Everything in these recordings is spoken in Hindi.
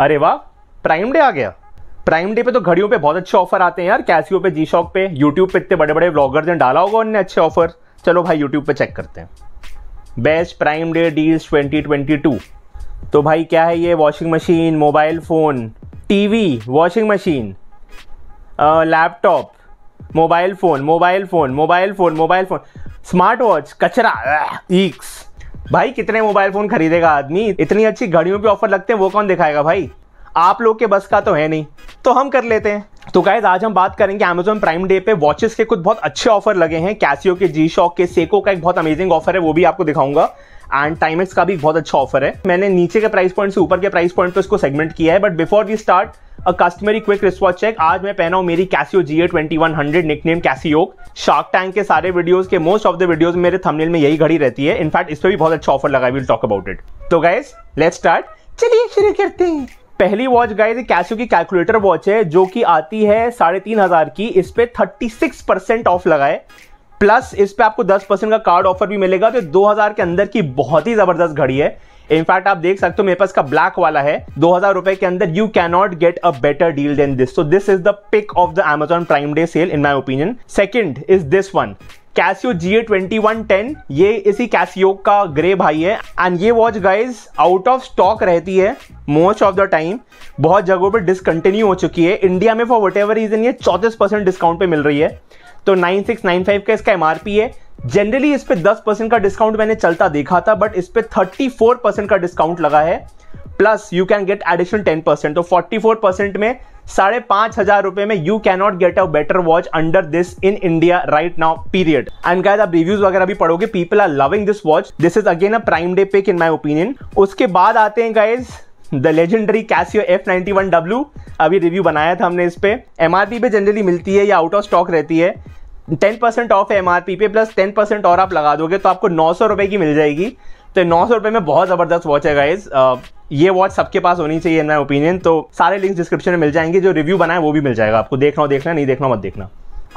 अरे वाह प्राइम डे आ गया प्राइम डे पे तो घड़ियों पे बहुत अच्छे ऑफर आते हैं यार कैसियो पे जी शॉक पे यूट्यूब पे इतने बड़े बड़े ब्लॉगर्स ने डाला होगा उनने अच्छे ऑफर चलो भाई यूट्यूब पे चेक करते हैं बेस्ट प्राइम डे डील्स 2022 तो भाई क्या है ये washing machine mobile phone TV washing machine laptop mobile phone mobile phone mobile phone mobile phone smart watch कचरा ईक्स भाई कितने मोबाइल फोन खरीदेगा आदमी इतनी अच्छी घड़ियों पे ऑफर लगते हैं वो कौन दिखाएगा भाई आप लोग के बस का तो है नहीं तो हम कर लेते हैं तो गाइज आज हम बात करेंगे अमेजोन प्राइम डे पे वॉचेस के कुछ बहुत अच्छे ऑफर लगे हैं कैसियो के जी शॉक के सेको का एक बहुत अमेजिंग ऑफर है वो भी आपको दिखाऊंगा एंड टाइमेक्स का भी बहुत अच्छा ऑफर है मैंने नीचे के प्राइस पॉइंट से ऊपर के प्राइस पॉइंट पे उसको सेगमेंट किया है but before we start a customary quick wristwatch check आज मैं पहना हूँ मेरी Casio G A twenty one hundred nick nickname Casioak Shark Tank के सारे वीडियोज के मोस्ट ऑफ द वीडियोस मेरे थंबनेल में यही घड़ी रहती है इनफैक्ट इस पर भी बहुत अच्छा ऑफर लगा विल टॉक अबाउट इट तो गाइज लेट स्टार्ट चलिए शुरू करते हैं पहली वॉच गाइज कैसियो की कैलकुलेटर वॉच है जो कि आती है साढ़े तीन हजार की इस पर थर्टी सिक्स परसेंट ऑफ लगाए प्लस इस पे आपको दस परसेंट का कार्ड ऑफर भी मिलेगा तो दो हजार के अंदर की बहुत ही जबरदस्त घड़ी है इनफैक्ट आप देख सकते हो मेरे पास का ब्लैक वाला है दो हजार रुपए के अंदर you cannot get a better deal than this so this is the pick of the Amazon Prime Day sale in my opinion second is this one Casio G A twenty one ten ये इसी कैसियो का ग्रे भाई है एंड ये watch guys out of stock रहती है मोस्ट ऑफ द टाइम बहुत जगहों पर डिसकंटिन्यू हो चुकी है इंडिया में फॉर वट एवर रीजन ये चौतीस परसेंट डिस्काउंट पे मिल रही है तो नाइन सिक्स नाइन फाइव का इसका एम आर पी है जनरली इस पे 10 परसेंट का डिस्काउंट मैंने चलता देखा था बट इस पे 34 परसेंट का डिस्काउंट लगा है plus you can get additional 10 percent तो 44 परसेंट में साढ़े पांच हजार रुपए में you cannot get a better watch under this in India right now period and guys आप रिव्यूज वगैरह भी पढ़ोगे people are loving this watch this is again a prime day pick in my opinion उसके बाद आते हैं guys the legendary Casio F ninety one W अभी रिव्यू बनाया था हमने इस पर एम आर पी पे जनरली मिलती है या आउट ऑफ स्टॉक रहती है टेन परसेंट ऑफ है एम पे प्लस टेन परसेंट और आप लगा दोगे तो आपको नौ सौ रुपये की मिल जाएगी तो नौ सौ रुपये में बहुत ज़बरदस्त वॉच है गाइज ये वॉच सबके पास होनी चाहिए इन माई ओपिनियन तो सारे लिंक्स डिस्क्रिप्शन में मिल जाएंगे जो रिव्यू बनाए वो भी मिल जाएगा आपको देखना हो देखना नहीं देखना मत देखना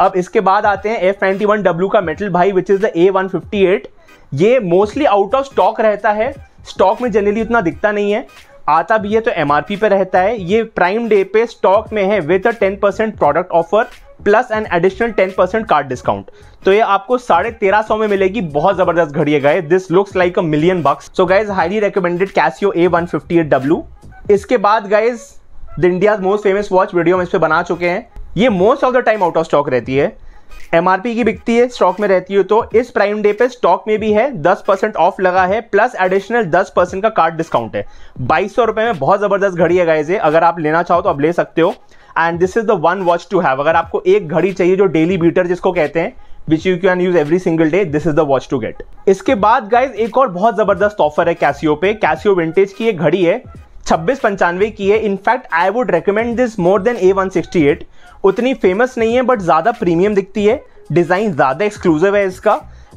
अब इसके बाद आते हैं एफ ट्वेंटी वन डब्ल्यू का मेटल भाई which is the A one fifty eight ये मोस्टली आउट ऑफ स्टॉक रहता है स्टॉक में जनरली उतना दिखता नहीं है आता भी है तो एम आर पी पे रहता है ये प्राइम डे पे स्टॉक में है with a ten percent product offer plus an additional ten percent card discount तो ये आपको साढ़े तेरह सौ में मिलेगी बहुत जबरदस्त घड़ी है guys this looks like a million bucks so guys highly recommended Casio A one fifty eight W इसके बाद guys the India most famous watch video हम इस पर बना चुके हैं ये most of the time out of stock रहती है एमआरपी की बिकती है स्टॉक में रहती है तो इस प्राइम डे पे स्टॉक में भी है दस परसेंट ऑफ लगा है प्लस एडिशनल दस परसेंट का कार्ड डिस्काउंट है बाईस सौ रुपए में बहुत जबरदस्त घड़ी है गाइज अगर आप लेना चाहो तो आप ले सकते हो and this is the one watch to have अगर आपको एक घड़ी चाहिए जो डेली बीटर जिसको कहते हैं which you can use every single day this is the watch to get इसके बाद गाइज एक और बहुत जबरदस्त ऑफर है कैसियो पे कैसियो विंटेज की एक घड़ी है छब्बीस पंचानवे की है in fact I would recommend this more than A one sixty eight उतनी फेमस नहीं है बट ज़्यादा प्रीमियम दिखती है डिज़ाइन ज़्यादा एक्सक्लूसिव है इसका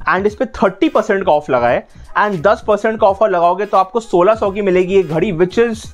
एंड इस पर थर्टी परसेंट का ऑफ लगा है एंड दस परसेंट का ऑफर लगाओगे तो आपको सोलह सौ की मिलेगी ये घड़ी which is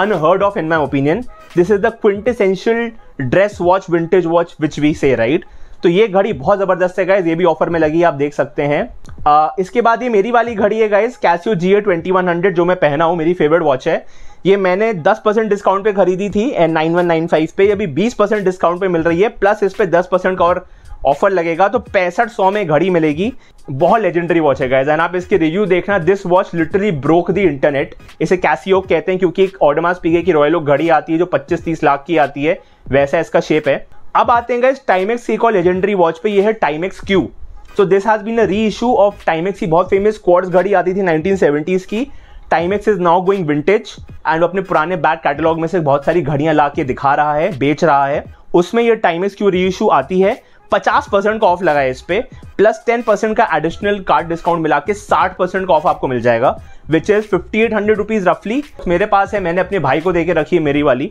unheard of in my opinion this is the quintessential dress watch vintage watch which we say right तो ये घड़ी बहुत ज़बरदस्त है गाइज ये भी ऑफर में लगी आप देख सकते हैं आ, इसके बाद ये मेरी वाली घड़ी है guys Casio G A twenty one hundred जो मैं पहना हूँ मेरी फेवरेट वॉच है ये मैंने 10 परसेंट डिस्काउंट पे खरीदी थी एंड फाइव पे अभी 20 परसेंट डिस्काउंट पे मिल रही है प्लस इस पे 10 परसेंट का और ऑफर लगेगा तो पैंसठ सौ में घड़ी मिलेगी बहुत लेजेंडरी वॉच है एंड आप इसके रिव्यू देखना this watch literally broke the internet इसे कैसी कहते हैं क्योंकि एक ऑडमास पीके की रॉयल घड़ी आती है जो पच्चीस तीस लाख की आती है वैसा इसका शेप है अब आते हैं गाइज टाइमेक्स की एक और लेजेंडरी वॉच पे ये है Timex Q so this has been a reissue of Timex की बहुत फेमस क्वार्ट्स घड़ी आती थी नाइनटीन की Timex is now going vintage and अपने पुराने बैक कैटलॉग में से बहुत सारी घड़ियां ला के दिखा रहा है बेच रहा है उसमें यह टाइमेक्स क्यू री इशू आती है पचास परसेंट का ऑफ लगा है इस पर प्लस टेन परसेंट का एडिशनल कार्ड डिस्काउंट मिला के साठ परसेंट का ऑफ आपको मिल जाएगा which is fifty eight hundred rupees रफली मेरे पास है मैंने अपने भाई को देके रखी है मेरी वाली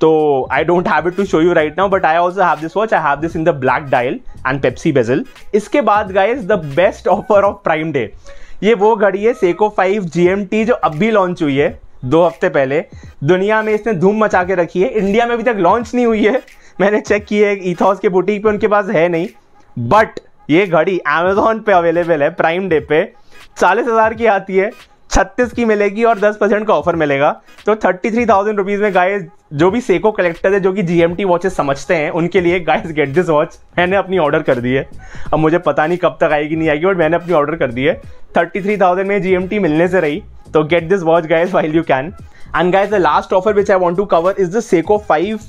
तो I don't have it to show you right now but I also have this watch I have this in the black dial and Pepsi bezel इसके बाद guys the best offer of prime day ये वो घड़ी है Seiko five G M T जो अभी लॉन्च हुई है दो हफ्ते पहले दुनिया में इसने धूम मचा के रखी है इंडिया में अभी तक लॉन्च नहीं हुई है मैंने चेक है इथॉस के बुटीक पे उनके पास है नहीं बट ये घड़ी अमेजोन पे अवेलेबल है प्राइम डे पे चालीस हज़ार की आती है छत्तीस की मिलेगी और दस परसेंट का ऑफर मिलेगा तो थर्टी थ्री थाउजेंड रुपीज़ में गाइस जो भी सेको कलेक्टर है जो कि जी एम टी वॉचेस समझते हैं उनके लिए गाइस गेट दिस वॉच मैंने अपनी ऑर्डर कर दी है अब मुझे पता नहीं कब तक आएगी नहीं आएगी बट मैंने अपनी ऑर्डर कर दी है थर्टी थ्री थाउजेंड में जी एम टी मिलने से रही तो get this watch guys while you can and guys the last offer which I want to cover is the Seiko five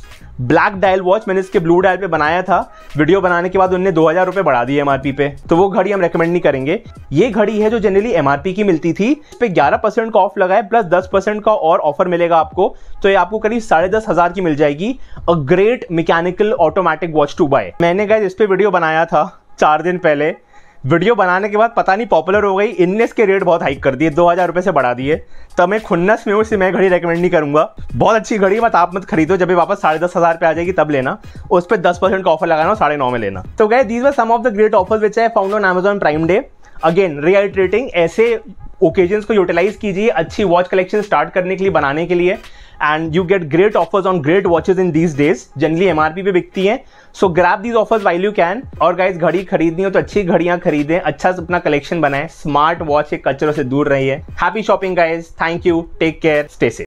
black dial watch मैंने इसके ब्लू डायल पे बनाया था वीडियो बनाने के बाद उन्होंने दो हज़ार रुपए बढ़ा दिए एम पे तो वो घड़ी हम रेकमेंड नहीं करेंगे ये घड़ी है जो जनरली एम की मिलती थी इस पे ग्यारह परसेंट का ऑफ लगा है प्लस दस परसेंट का और ऑफर मिलेगा आपको तो ये आपको करीब साढ़े दस हज़ार की मिल जाएगी a great mechanical automatic watch to buy मैंने गाइज इस पर वीडियो बनाया था चार दिन पहले वीडियो बनाने के बाद पता नहीं पॉपुलर हो गई इननेस के रेट बहुत हाइक कर दिए दो हज़ार रुपये से बढ़ा दिए तो मैं खुन्नस में उसे मैं घड़ी रेकमेंड नहीं करूँगा बहुत अच्छी घड़ी मत आप मत खरीदो जब भी वापस साढ़े दस हज़ार पे आ जाएगी तब लेना उस पर दस परसेंट का ऑफर लगाना और साढ़े नौ में लेना तो गए these were some of the great offer which है found on Amazon prime day again reiterating ऐसे ओकेजन्स को यूटिलाइज कीजिए अच्छी वॉच कलेक्शन स्टार्ट करने के लिए बनाने के लिए and you get great offers on great watches in these days generally M पे बिकती हैं so grab these offers while you can और गाइज घड़ी खरीदनी हो तो अच्छी घड़ियां खरीदें अच्छा अपना कलेक्शन बनाए स्मार्ट वॉच एक कचरों से दूर है happy shopping guys thank you take care stay से